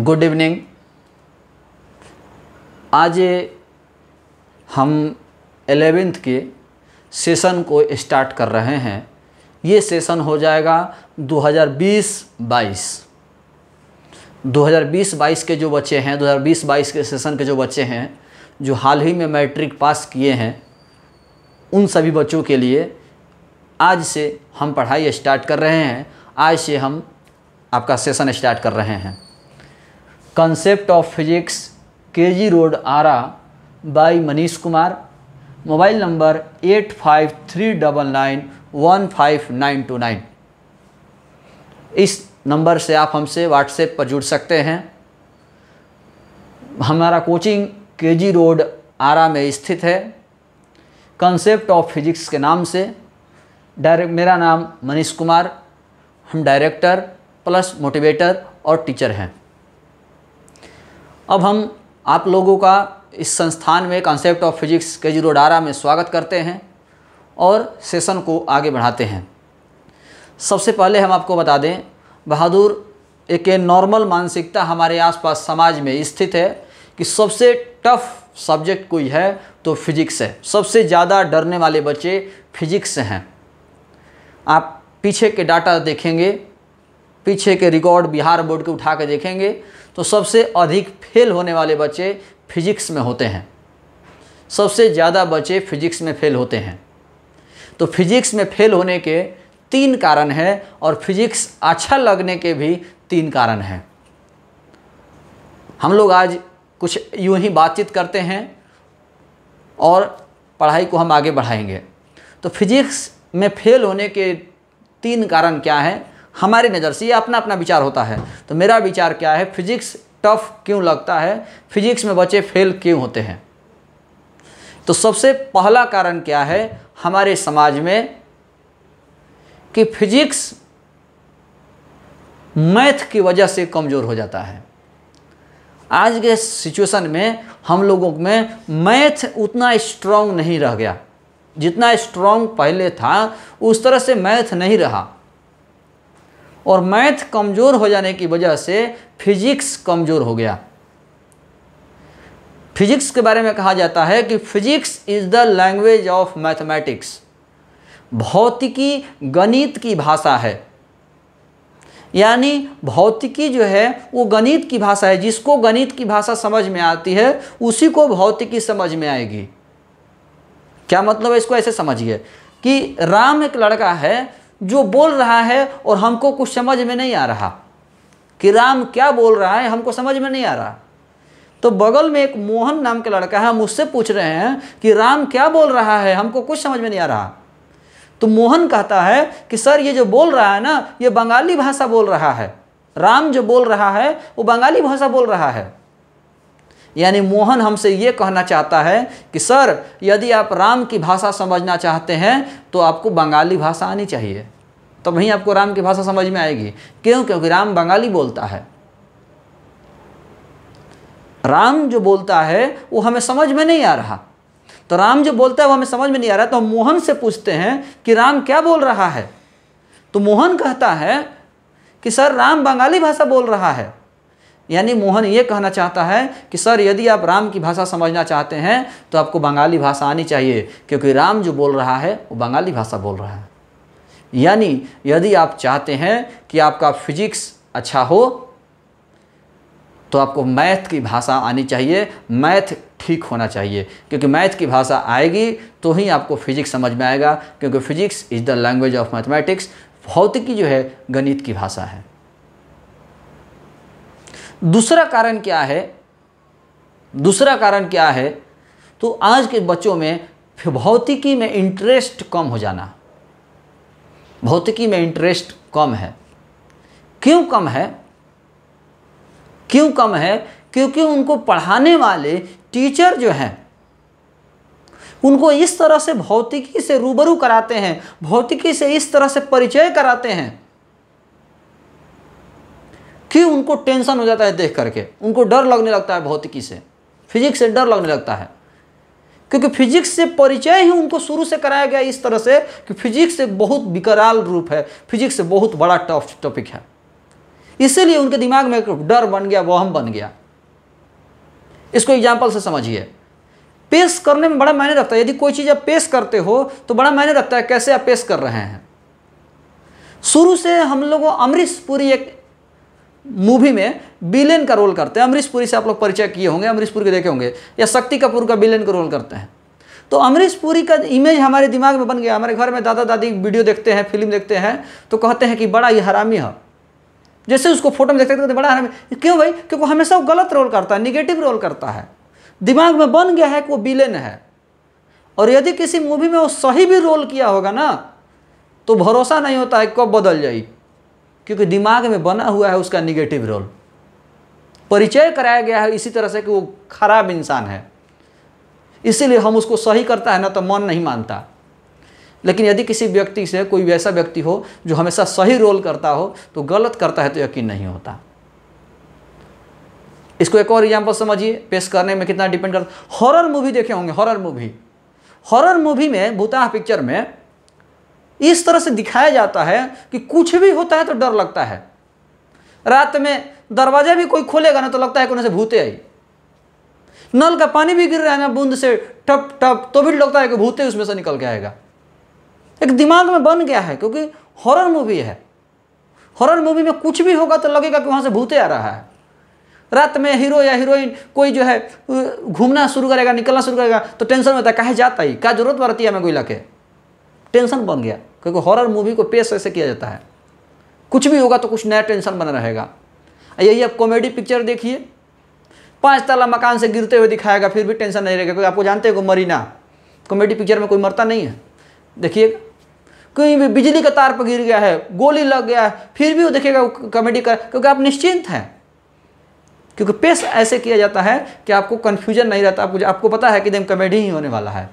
good evening आज हम eleventh के सेशन को स्टार्ट कर रहे हैं ये सेशन हो जाएगा 2020-22 2020-22 के जो बच्चे हैं 2020-22 के सेशन के जो बच्चे हैं जो हाल ही में मैट्रिक पास किए हैं उन सभी बच्चों के लिए आज से हम पढ़ाई स्टार्ट कर रहे हैं आज से हम आपका सेशन स्टार्ट कर रहे हैं concept of physics K G road Ara by Manish Kumar mobile number eight five three double nine one five nine two nine इस नंबर से आप हमसे व्हाट्सएप पर जुड़ सकते हैं हमारा कोचिंग के जी रोड आरा में स्थित है कंसेप्ट ऑफ फिजिक्स के नाम से डायरेक्ट मेरा नाम मनीष कुमार हम डायरेक्टर प्लस मोटिवेटर और टीचर हैं अब हम आप लोगों का इस संस्थान में कॉन्सेप्ट ऑफ फिजिक्स के जीरोडारा में स्वागत करते हैं और सेशन को आगे बढ़ाते हैं सबसे पहले हम आपको बता दें बहादुर एक नॉर्मल मानसिकता हमारे आसपास समाज में स्थित है कि सबसे टफ सब्जेक्ट कोई है तो फिजिक्स है सबसे ज़्यादा डरने वाले बच्चे फिजिक्स हैं आप पीछे के डाटा देखेंगे पीछे के रिकॉर्ड बिहार बोर्ड के उठा के देखेंगे तो सबसे अधिक फेल होने वाले बच्चे फिजिक्स में होते हैं सबसे ज़्यादा बच्चे फिजिक्स में फेल होते हैं तो फिजिक्स में फेल होने के तीन कारण हैं और फिजिक्स अच्छा लगने के भी तीन कारण हैं हम लोग आज कुछ यूं ही बातचीत करते हैं और पढ़ाई को हम आगे बढ़ाएंगे तो फिजिक्स में फेल होने के तीन कारण क्या हैं हमारी नज़र से ये अपना अपना विचार होता है तो मेरा विचार क्या है फिजिक्स टफ क्यों लगता है फिजिक्स में बच्चे फेल क्यों होते हैं तो सबसे पहला कारण क्या है हमारे समाज में कि फिजिक्स मैथ की वजह से कमज़ोर हो जाता है आज के सिचुएशन में हम लोगों में मैथ उतना स्ट्रांग नहीं रह गया जितना स्ट्रांग पहले था उस तरह से मैथ नहीं रहा और मैथ कमज़ोर हो जाने की वजह से फिजिक्स कमज़ोर हो गया फिजिक्स के बारे में कहा जाता है कि physics is the language of mathematics भौतिकी गणित की भाषा है यानी भौतिकी जो है वो गणित की भाषा है जिसको गणित की भाषा समझ में आती है उसी को भौतिकी समझ में आएगी क्या मतलब है इसको ऐसे समझिए कि राम एक लड़का है जो बोल रहा है और हमको कुछ समझ में नहीं आ रहा कि राम क्या बोल रहा है हमको समझ में नहीं आ रहा तो बगल में एक मोहन नाम का लड़का है हम उससे पूछ रहे हैं कि राम क्या बोल रहा है हमको कुछ समझ में नहीं आ रहा तो मोहन कहता है कि सर ये जो बोल रहा है ना ये बंगाली भाषा बोल रहा है राम जो बोल रहा है वो बंगाली भाषा बोल रहा है यानी मोहन हमसे ये कहना चाहता है कि सर यदि आप राम की भाषा समझना चाहते हैं तो आपको बंगाली भाषा आनी चाहिए तो वहीं आपको राम की भाषा समझ में आएगी क्यों क्योंकि राम बंगाली बोलता है राम जो बोलता है वो हमें समझ में नहीं आ रहा तो राम जो बोलता है वो हमें समझ में नहीं आ रहा तो हम मोहन से पूछते हैं कि राम क्या बोल रहा है तो मोहन कहता है कि सर राम बंगाली भाषा बोल रहा है यानी मोहन ये कहना चाहता है कि सर यदि आप राम की भाषा समझना चाहते हैं तो आपको बंगाली भाषा आनी चाहिए क्योंकि राम जो बोल रहा है वो बंगाली भाषा बोल रहा है यानी यदि आप चाहते हैं कि आपका फिजिक्स अच्छा हो तो आपको मैथ की भाषा आनी चाहिए मैथ ठीक होना चाहिए क्योंकि मैथ की भाषा आएगी तो ही आपको फिजिक्स समझ में आएगा क्योंकि physics is the language of mathematics भौतिकी जो है गणित की भाषा है दूसरा कारण क्या है दूसरा कारण क्या है तो आज के बच्चों में भौतिकी में इंटरेस्ट कम हो जाना भौतिकी में इंटरेस्ट कम है क्यों कम है क्यों कम है क्योंकि उनको पढ़ाने वाले टीचर जो हैं उनको इस तरह से भौतिकी से रूबरू कराते हैं भौतिकी से इस तरह से परिचय कराते हैं कि उनको टेंशन हो जाता है देख करके उनको डर लगने लगता है भौतिकी से फिजिक्स से डर लगने लगता है क्योंकि फिजिक्स से परिचय ही उनको शुरू से कराया गया इस तरह से कि फिजिक्स एक बहुत विकराल रूप है फिजिक्स से बहुत बड़ा टफ टॉपिक है इसीलिए उनके दिमाग में डर बन गया वहम बन गया इसको एग्जाम्पल से समझिए पेश करने में बड़ा मायने रखता है यदि कोई चीज़ आप पेश करते हो तो बड़ा मायने रखता है कैसे आप पेश कर रहे हैं शुरू से हम लोगों अमरीश एक मूवी में बिलेन का रोल करते हैं अमरीश पुरी से आप लोग परिचय किए होंगे अमरीश पुरी के देखे होंगे या शक्ति कपूर का बिलेन का रोल करते हैं तो अमरीश पुरी का इमेज हमारे दिमाग में बन गया हमारे घर में दादा दादी वीडियो देखते हैं फिल्म देखते हैं तो कहते हैं कि बड़ा ही हरामी है जैसे उसको फोटो में देखते हैं तो बड़ा हरामी क्यों भाई क्योंकि हमेशा वो गलत रोल करता है निगेटिव रोल करता है दिमाग में बन गया है कि वो बिलेन है और यदि किसी मूवी में वो सही भी रोल किया होगा ना तो भरोसा नहीं होता है कब बदल जाएगी क्योंकि दिमाग में बना हुआ है उसका निगेटिव रोल परिचय कराया गया है इसी तरह से कि वो खराब इंसान है इसीलिए हम उसको सही करता है ना तो मन नहीं मानता लेकिन यदि किसी व्यक्ति से कोई वैसा व्यक्ति हो जो हमेशा सही रोल करता हो तो गलत करता है तो यकीन नहीं होता इसको एक और एग्जाम्पल समझिए पेश करने में कितना डिपेंड करता हॉरर मूवी देखे होंगे हॉरर मूवी हॉरर मूवी में भूताह पिक्चर में इस तरह से दिखाया जाता है कि कुछ भी होता है तो डर लगता है रात में दरवाजा भी कोई खोलेगा ना तो लगता है कि उन्हें से भूते आई नल का पानी भी गिर रहा है ना बूंद से टप टप तो भी लगता है कि भूते उसमें से निकल के आएगा एक दिमाग में बन गया है क्योंकि हॉरर मूवी है हॉरर मूवी में कुछ भी होगा तो लगेगा कि वहाँ से भूते आ रहा है रात में हीरो या हीरोइन कोई जो है घूमना शुरू करेगा निकलना शुरू करेगा तो टेंशन होता है कहे जाता ही क्या जरूरत पड़ती है मैं कोई लगे टेंशन बन गया क्योंकि हॉरर मूवी को पेश ऐसे किया जाता है कुछ भी होगा तो कुछ नया टेंशन बना रहेगा यही आप कॉमेडी पिक्चर देखिए पाँच ताला मकान से गिरते हुए दिखाएगा फिर भी टेंशन नहीं रहेगा क्योंकि आपको जानते हो मरीना कॉमेडी पिक्चर में कोई मरता नहीं है देखिए कहीं भी बिजली का तार पर गिर गया है गोली लग गया है फिर भी वो देखेगा कॉमेडी कर क्योंकि आप निश्चिंत हैं क्योंकि पेश ऐसे किया जाता है कि आपको कन्फ्यूजन नहीं रहता आपको आपको पता है कि देम कॉमेडी ही होने वाला है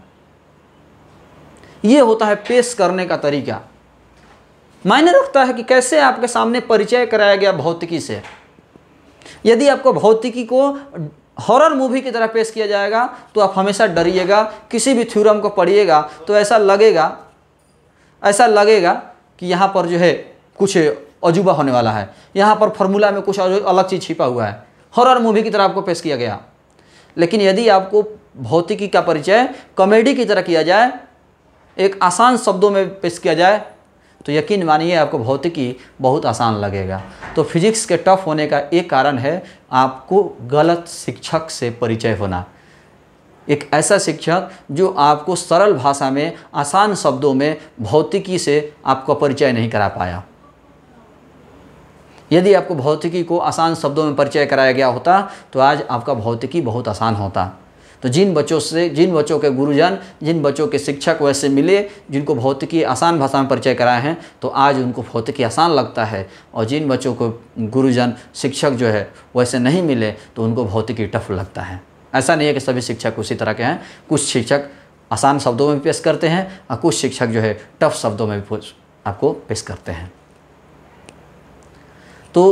ये होता है पेश करने का तरीका मायने रखता है कि कैसे आपके सामने परिचय कराया गया भौतिकी से यदि आपको भौतिकी को हॉरर मूवी की तरह पेश किया जाएगा तो आप हमेशा डरिएगा किसी भी थ्योरम को पढ़िएगा तो ऐसा लगेगा ऐसा लगेगा कि यहाँ पर जो है कुछ अजूबा होने वाला है यहाँ पर फॉर्मूला में कुछ अलग चीज़ छिपा हुआ है हॉरर मूवी की तरह आपको पेश किया गया लेकिन यदि आपको भौतिकी का परिचय कॉमेडी की तरह किया जाए एक आसान शब्दों में पेश किया जाए तो यकीन मानिए आपको भौतिकी बहुत आसान लगेगा तो फिजिक्स के टफ होने का एक कारण है आपको गलत शिक्षक से परिचय होना एक ऐसा शिक्षक जो आपको सरल भाषा में आसान शब्दों में भौतिकी से आपका परिचय नहीं करा पाया यदि आपको भौतिकी को आसान शब्दों में परिचय कराया गया होता तो आज आपका भौतिकी बहुत आसान होता तो जिन बच्चों से जिन बच्चों के गुरुजन जिन बच्चों के शिक्षक वैसे मिले जिनको भौतिकी आसान भाषा में परिचय कराए हैं तो आज उनको भौतिकी आसान लगता है और जिन बच्चों को गुरुजन शिक्षक जो है वैसे नहीं मिले तो उनको भौतिकी टफ लगता है ऐसा नहीं है कि सभी शिक्षक उसी तरह के हैं कुछ शिक्षक आसान शब्दों में पेश करते हैं और कुछ शिक्षक जो है टफ शब्दों में भी आपको पेश करते हैं तो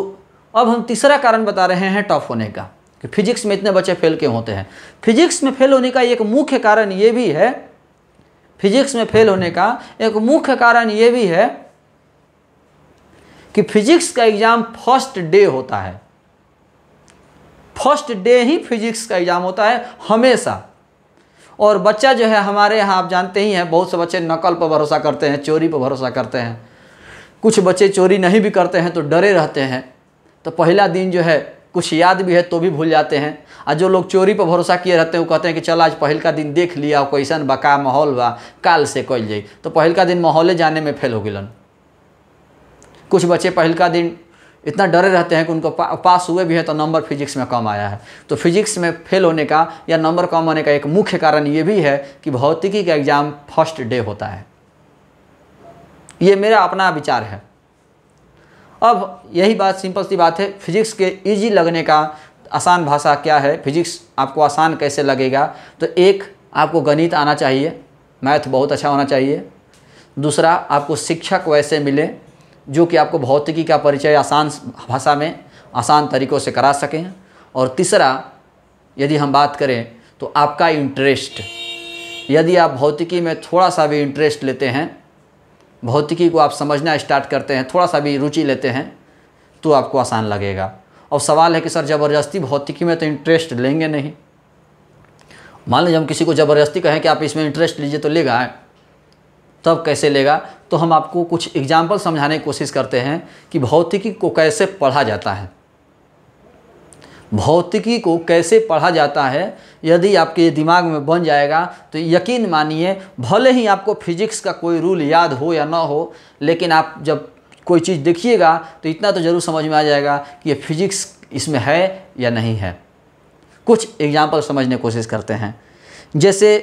अब हम तीसरा कारण बता रहे हैं टफ होने का कि फिजिक्स में इतने बच्चे फेल क्यों होते हैं फिजिक्स में फेल होने का एक मुख्य कारण ये भी है फिजिक्स में फेल होने का एक मुख्य कारण ये भी है कि फिजिक्स का एग्ज़ाम फर्स्ट डे होता है फर्स्ट डे ही फिजिक्स का एग्ज़ाम होता है हमेशा और बच्चा जो है हमारे यहाँ आप जानते ही हैं बहुत से बच्चे नकल पर भरोसा करते हैं चोरी पर भरोसा करते हैं कुछ बच्चे चोरी नहीं भी करते हैं तो डरे रहते हैं तो पहला दिन जो है कुछ याद भी है तो भी भूल जाते हैं और जो लोग चोरी पर भरोसा किए रहते हैं वो कहते हैं कि चल आज पहल का दिन देख लिया कैसन बका माहौल बा काल से कल जाए तो पहल का दिन माहौले जाने में फेल हो गलन कुछ बच्चे पहल का दिन इतना डरे रहते हैं कि उनको पा, पास हुए भी है तो नंबर फिजिक्स में कम आया है तो फिजिक्स में फेल होने का या नंबर कम होने का एक मुख्य कारण ये भी है कि भौतिकी का एग्ज़ाम फर्स्ट डे होता है ये मेरा अपना विचार है अब यही बात सिंपल सी बात है फिजिक्स के इजी लगने का आसान भाषा क्या है फिजिक्स आपको आसान कैसे लगेगा तो एक आपको गणित आना चाहिए मैथ बहुत अच्छा होना चाहिए दूसरा आपको शिक्षक वैसे मिले जो कि आपको भौतिकी का परिचय आसान भाषा में आसान तरीक़ों से करा सकें और तीसरा यदि हम बात करें तो आपका इंटरेस्ट यदि आप भौतिकी में थोड़ा सा भी इंटरेस्ट लेते हैं भौतिकी को आप समझना स्टार्ट करते हैं थोड़ा सा भी रुचि लेते हैं तो आपको आसान लगेगा और सवाल है कि सर ज़बरदस्ती भौतिकी में तो इंटरेस्ट लेंगे नहीं मान लीजिए हम किसी को ज़बरदस्ती कहें कि आप इसमें इंटरेस्ट लीजिए तो लेगा तब कैसे लेगा तो हम आपको कुछ एग्जाम्पल समझाने की कोशिश करते हैं कि भौतिकी को कैसे पढ़ा जाता है भौतिकी को कैसे पढ़ा जाता है यदि आपके दिमाग में बन जाएगा तो यकीन मानिए भले ही आपको फिजिक्स का कोई रूल याद हो या ना हो लेकिन आप जब कोई चीज़ देखिएगा तो इतना तो ज़रूर समझ में आ जाएगा कि ये फिजिक्स इसमें है या नहीं है कुछ एग्जाम्पल समझने की कोशिश करते हैं जैसे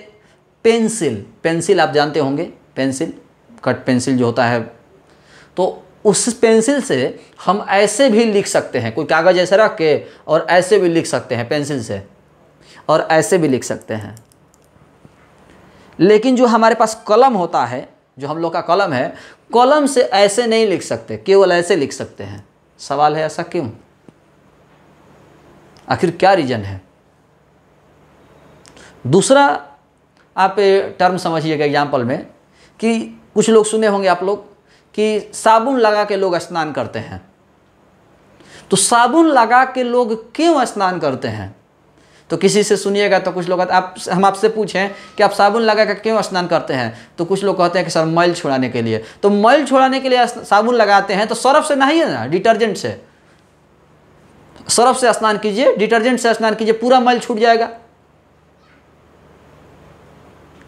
पेंसिल पेंसिल आप जानते होंगे पेंसिल कट पेंसिल जो होता है तो उस पेंसिल से हम ऐसे भी लिख सकते हैं कोई कागज़ ऐसे रख के और ऐसे भी लिख सकते हैं पेंसिल से और ऐसे भी लिख सकते हैं लेकिन जो हमारे पास कलम होता है जो हम लोग का कलम है कलम से ऐसे नहीं लिख सकते केवल ऐसे लिख सकते हैं सवाल है ऐसा क्यों आखिर क्या रीज़न है दूसरा आप टर्म समझिएगा एग्जाम्पल में कि कुछ लोग सुने होंगे आप लोग कि साबुन लगा के लोग स्नान करते हैं तो साबुन लगा के लोग क्यों स्नान करते हैं तो किसी से सुनिएगा तो कुछ लोग आप हम आपसे पूछें कि आप साबुन लगा के क्यों स्नान करते हैं तो कुछ लोग कहते हैं कि सर मैल छुड़ाने के लिए तो मैल छुड़ाने के लिए साबुन लगाते हैं तो सर्फ से नहीं है ना डिटर्जेंट से सर्फ से स्नान कीजिए डिटर्जेंट से स्नान कीजिए पूरा मैल छूट जाएगा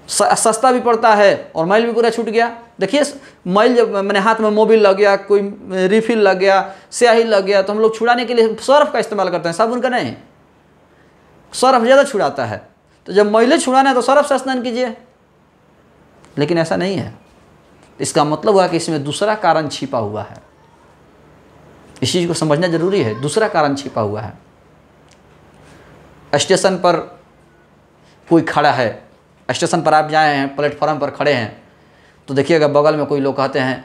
सस्ता भी पड़ता है और माइल भी पूरा छूट गया देखिए माइल जब मैंने हाथ में मोबिल लग गया कोई रिफिल लग गया स्याही लग गया तो हम लोग छुड़ाने के लिए सर्फ का इस्तेमाल करते हैं साबुन का नहीं सर्फ ज़्यादा छुड़ाता है तो जब महिले छुड़ाना है तो सर्फ से स्नान कीजिए लेकिन ऐसा नहीं है इसका मतलब हुआ कि इसमें दूसरा कारण छिपा हुआ है इस चीज़ को समझना ज़रूरी है दूसरा कारण छिपा हुआ है स्टेशन पर कोई खड़ा है स्टेशन पर आप जाए हैं प्लेटफॉर्म पर खड़े हैं तो देखिएगा बगल में कोई लोग कहते हैं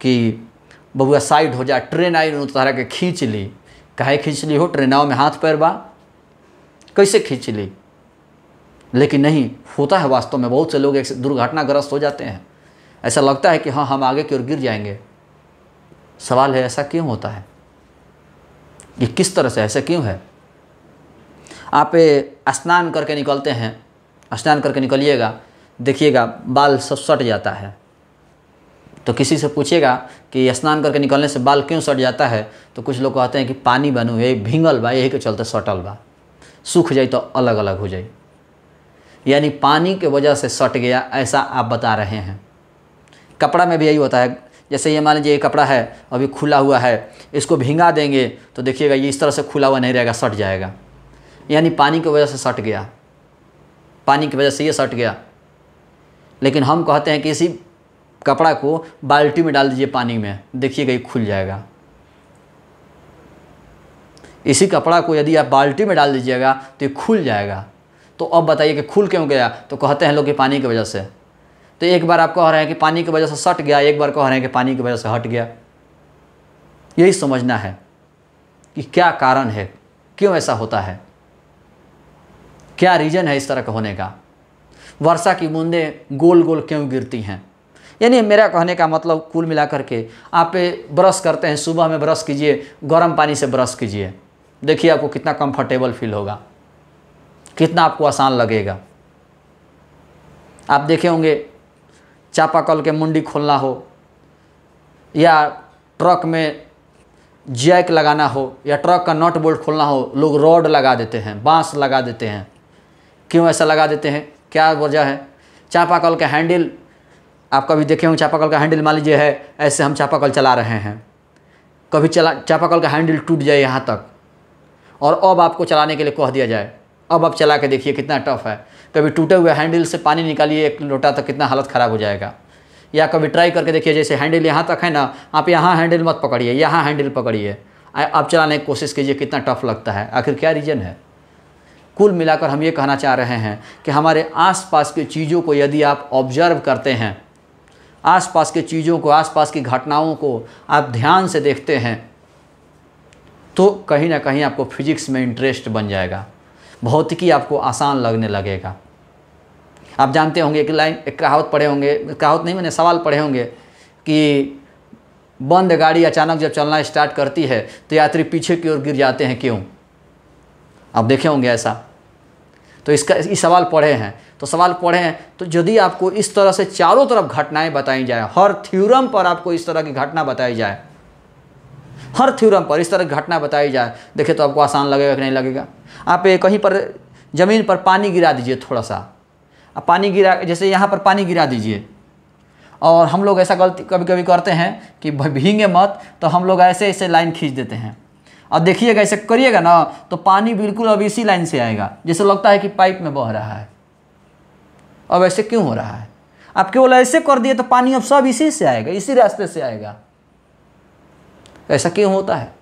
कि बबुआ साइड हो जाए ट्रेन आई तरह तो के खींच ली कहे खींच ली हो ट्रेनाओं में हाथ पैर बा कैसे खींच ली लेकिन नहीं होता है वास्तव में बहुत से लोग एक दुर्घटनाग्रस्त हो जाते हैं ऐसा लगता है कि हाँ हम आगे की ओर गिर जाएंगे सवाल है ऐसा क्यों होता है ये किस तरह से ऐसा क्यों है आप स्नान करके निकलते हैं स्नान करके निकलिएगा देखिएगा बाल सब सट जाता है तो किसी से पूछिएगा कि स्नान करके निकलने से बाल क्यों सट जाता है तो कुछ लोग कहते हैं कि पानी बनू ये भींगल बा यही के चलते सटल बा सूख जाए तो अलग अलग हो जाए यानी पानी के वजह से सट गया ऐसा आप बता रहे हैं कपड़ा में भी यही होता है जैसे ये मान लीजिए ये कपड़ा है अभी खुला हुआ है इसको भींगा देंगे तो देखिएगा ये इस तरह से खुला हुआ नहीं रहेगा सट जाएगा यानी पानी की वजह से सट गया पानी की वजह से ये सट गया लेकिन हम कहते हैं कि इसी कपड़ा को बाल्टी में डाल दीजिए पानी में देखिएगा ये खुल जाएगा इसी कपड़ा को यदि आप बाल्टी में डाल दीजिएगा तो ये खुल जाएगा तो अब बताइए कि खुल क्यों गया तो कहते हैं लोग कि पानी की वजह से तो एक बार आप कह रहे हैं कि पानी की वजह से सट गया एक बार कह रहे हैं कि पानी की वजह से हट गया यही समझना है कि क्या कारण है क्यों ऐसा होता है क्या रीज़न है इस तरह का होने का वर्षा की बूंदें गोल गोल क्यों गिरती हैं यानी मेरा कहने का मतलब कुल मिलाकर के आप ब्रश करते हैं सुबह में ब्रश कीजिए गर्म पानी से ब्रश कीजिए देखिए आपको कितना कंफर्टेबल फील होगा कितना आपको आसान लगेगा आप देखे होंगे चापाकल के मुंडी खोलना हो या ट्रक में जैक लगाना हो या ट्रक का नट बोल्ट खोलना हो लोग रॉड लगा देते हैं बांस लगा देते हैं क्यों ऐसा लगा देते हैं क्या वजह है चापाकल का हैंडल आप कभी देखे होंगे चापाकल का हैंडल मान लीजिए है ऐसे हम चापाकल चला रहे हैं कभी चला चापाकल का हैंडल टूट जाए यहाँ तक और अब आपको चलाने के लिए कह दिया जाए अब आप चला के देखिए कितना टफ है कभी टूटे हुए हैंडल से पानी निकालिए एक लोटा तक कितना हालत ख़राब हो जाएगा या कभी ट्राई करके देखिए जैसे हैंडल यहाँ तक है ना आप यहाँ हैंडल मत पकड़िए यहाँ हैंडल पकड़िए आप चलाने की कोशिश कीजिए कितना टफ लगता है आखिर क्या रीज़न है कुल मिलाकर हम ये कहना चाह रहे हैं कि हमारे आसपास की चीज़ों को यदि आप ऑब्जर्व करते हैं आसपास के चीज़ों को आसपास की घटनाओं को आप ध्यान से देखते हैं तो कहीं ना कहीं आपको फिजिक्स में इंटरेस्ट बन जाएगा भौतिकी आपको आसान लगने लगेगा आप जानते होंगे एक लाइन एक कहावत पढ़े होंगे कहावत नहीं मैंने सवाल पढ़े होंगे कि बंद गाड़ी अचानक जब चलना स्टार्ट करती है तो यात्री पीछे की ओर गिर जाते हैं क्यों आप देखे होंगे ऐसा तो इसका इस सवाल पढ़े हैं तो सवाल पढ़े हैं तो यदि आपको इस तरह से चारों तरफ घटनाएं बताई जाए हर थ्योरम पर आपको इस तरह की घटना बताई जाए हर थ्योरम पर इस तरह की घटना बताई जाए देखिए तो आपको आसान लगेगा कि नहीं लगेगा आप कहीं पर ज़मीन पर पानी गिरा दीजिए थोड़ा सा पानी गिरा जैसे यहाँ पर पानी गिरा दीजिए और हम लोग ऐसा गलती कभी कभी करते हैं कि भींगे मत तो हम लोग ऐसे ऐसे लाइन खींच देते हैं और देखिएगा ऐसे करिएगा ना तो पानी बिल्कुल अब इसी लाइन से आएगा जैसे लगता है कि पाइप में बह रहा है अब ऐसे क्यों हो रहा है आप केवल ऐसे कर दिए तो पानी अब सब इसी से आएगा इसी रास्ते से आएगा ऐसा क्यों होता है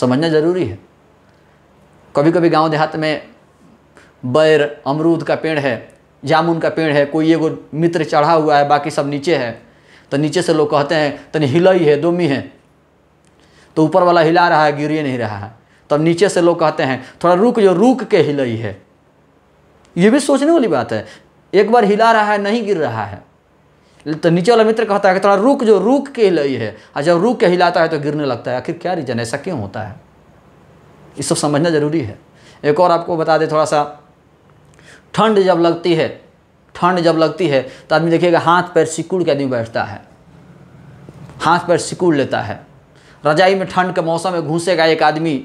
समझना ज़रूरी है कभी कभी गांव देहात में बैर अमरूद का पेड़ है जामुन का पेड़ है कोई एगो मित्र चढ़ा हुआ है बाकी सब नीचे है तो नीचे से लोग कहते हैं तनि हिलई है दोमी है तो ऊपर वाला हिला रहा है गिर नहीं रहा है तब तो नीचे से लोग कहते हैं थोड़ा रुक जो रुक के हिलई है ये भी सोचने वाली बात है एक बार हिला रहा है नहीं गिर रहा है तो नीचे वाला मित्र कहता है कि थोड़ा रुक जो रुक के हिलई है और जब रुक के हिलाता है तो गिरने लगता है आखिर क्या रीजन ऐसा क्यों होता है ये सब समझना ज़रूरी है एक और आपको बता दें थोड़ा सा ठंड जब लगती है ठंड जब लगती है तो आदमी देखिएगा हाथ पैर सिकुड़ के आदमी बैठता है हाथ पैर सिकुड़ लेता है रजाई में ठंड के मौसम में घुसेगा एक आदमी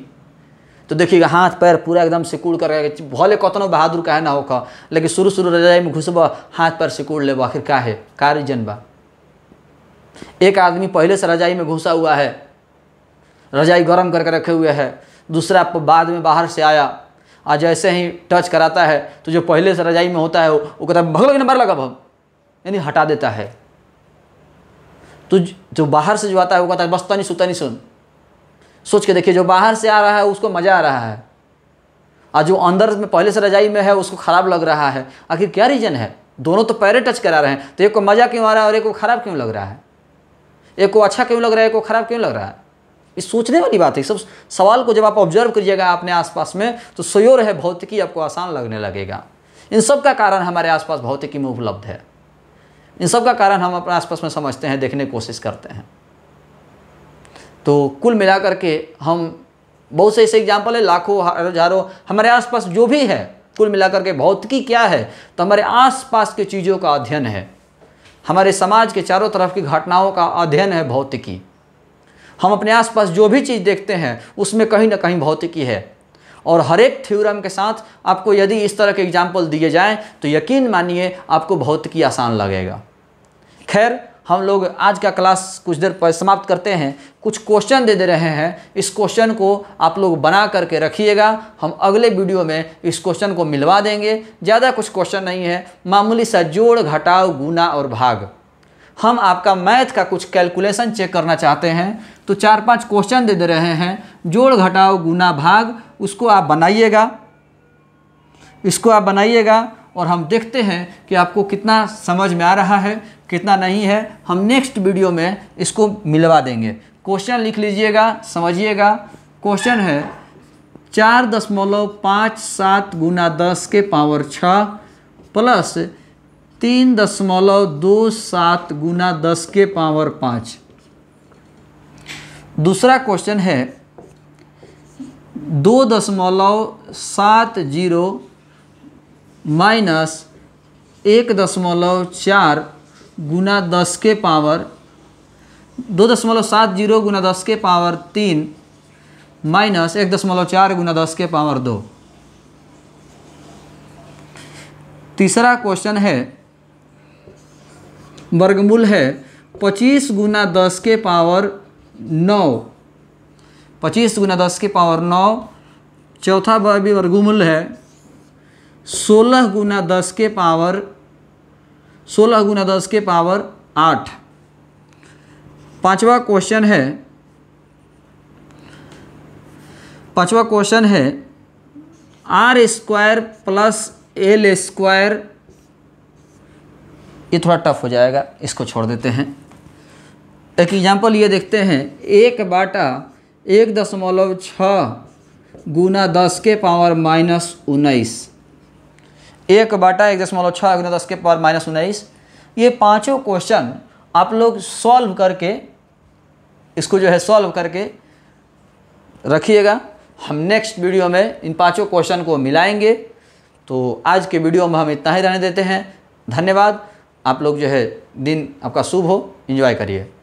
तो देखिएगा हाथ पैर पूरा एकदम सिकुड़ कर भले कतनों बहादुर काहे ना होकर लेकिन शुरू शुरू रजाई में घुसब हाथ पैर सिकुड़ लेब आखिर है का रीजन बा एक आदमी पहले से रजाई में घुसा हुआ है रजाई गर्म करके रखे हुए है दूसरा बाद में बाहर से आया और जैसे ही टच कराता है तो जो पहले से रजाई में होता है वो कहता है भगलो नंबर लगा भाव यानी हटा देता है तो जो बाहर से जो आता है वो कहता है बस तनी सुतनी सुन सोच के देखिए जो बाहर से आ रहा है उसको मज़ा आ रहा है और जो अंदर में पहले से रजाई में है उसको ख़राब लग रहा है आखिर क्या रीज़न है दोनों तो पैरें टच करा रहे हैं तो एक को मज़ा क्यों आ रहा है और एक को ख़राब क्यों लग रहा है एक को अच्छा क्यों लग रहा है एक को ख़राब क्यों लग रहा है ये सोचने वाली बात है सब सवाल को जब आप ऑब्जर्व करिएगा अपने आसपास में तो सयोर है भौतिकी आपको आसान लगने लगेगा इन सब का कारण हमारे आसपास भौतिकी में उपलब्ध है इन सब का कारण हम अपने आसपास में समझते हैं देखने की कोशिश करते हैं तो कुल मिलाकर के हम बहुत से ऐसे एग्जाम्पल है लाखों हजारों हमारे आसपास जो भी है कुल मिलाकर के भौतिकी क्या है तो हमारे आसपास की चीज़ों का अध्ययन है हमारे समाज के चारों तरफ की घटनाओं का अध्ययन है भौतिकी हम अपने आसपास जो भी चीज़ देखते हैं उसमें कहीं ना कहीं भौतिकी है और हर एक थ्योरम के साथ आपको यदि इस तरह के एग्जाम्पल दिए जाएँ तो यकीन मानिए आपको बहुत ही आसान लगेगा खैर हम लोग आज का क्लास कुछ देर पर समाप्त करते हैं कुछ क्वेश्चन दे दे रहे हैं इस क्वेश्चन को आप लोग बना करके रखिएगा हम अगले वीडियो में इस क्वेश्चन को मिलवा देंगे ज़्यादा कुछ क्वेश्चन नहीं है मामूली सा जोड़ घटाव गुना और भाग हम आपका मैथ का कुछ कैलकुलेशन चेक करना चाहते हैं तो चार पांच क्वेश्चन दे दे रहे हैं जोड़ घटाओ गुना भाग उसको आप बनाइएगा इसको आप बनाइएगा और हम देखते हैं कि आपको कितना समझ में आ रहा है कितना नहीं है हम नेक्स्ट वीडियो में इसको मिलवा देंगे क्वेश्चन लिख लीजिएगा समझिएगा क्वेश्चन है चार दशमलव पाँच सात गुना दस के पावर छः प्लस तीन दशमलव दो सात गुना दस के पावर पाँच दूसरा क्वेश्चन है दो दशमलव सात जीरो माइनस एक दशमलव चार गुना दस के पावर दो दशमलव सात जीरो गुना दस के पावर तीन माइनस एक दशमलव चार गुना दस के पावर दो तीसरा क्वेश्चन है वर्गमूल है पच्चीस गुना दस के पावर नौ पच्चीस गुना दस के पावर नौ चौथा भी वर्गमूल है सोलह गुना दस के पावर सोलह गुना दस के पावर आठ पांचवा क्वेश्चन है पांचवा क्वेश्चन है are square plus L square ये थोड़ा टफ हो जाएगा इसको छोड़ देते हैं एक एग्जाम्पल ये देखते हैं एक बाटा एक दशमलव छ गुना दस के पावर माइनस उन्नीस एक बाटा एक दशमलव छः गुना दस के पावर माइनस उन्नीस ये पांचों क्वेश्चन आप लोग सॉल्व करके इसको जो है सॉल्व करके रखिएगा हम नेक्स्ट वीडियो में इन पांचों क्वेश्चन को मिलाएंगे तो आज के वीडियो में हम इतना ही रहने देते हैं धन्यवाद आप लोग जो है दिन आपका शुभ हो इन्जॉय करिए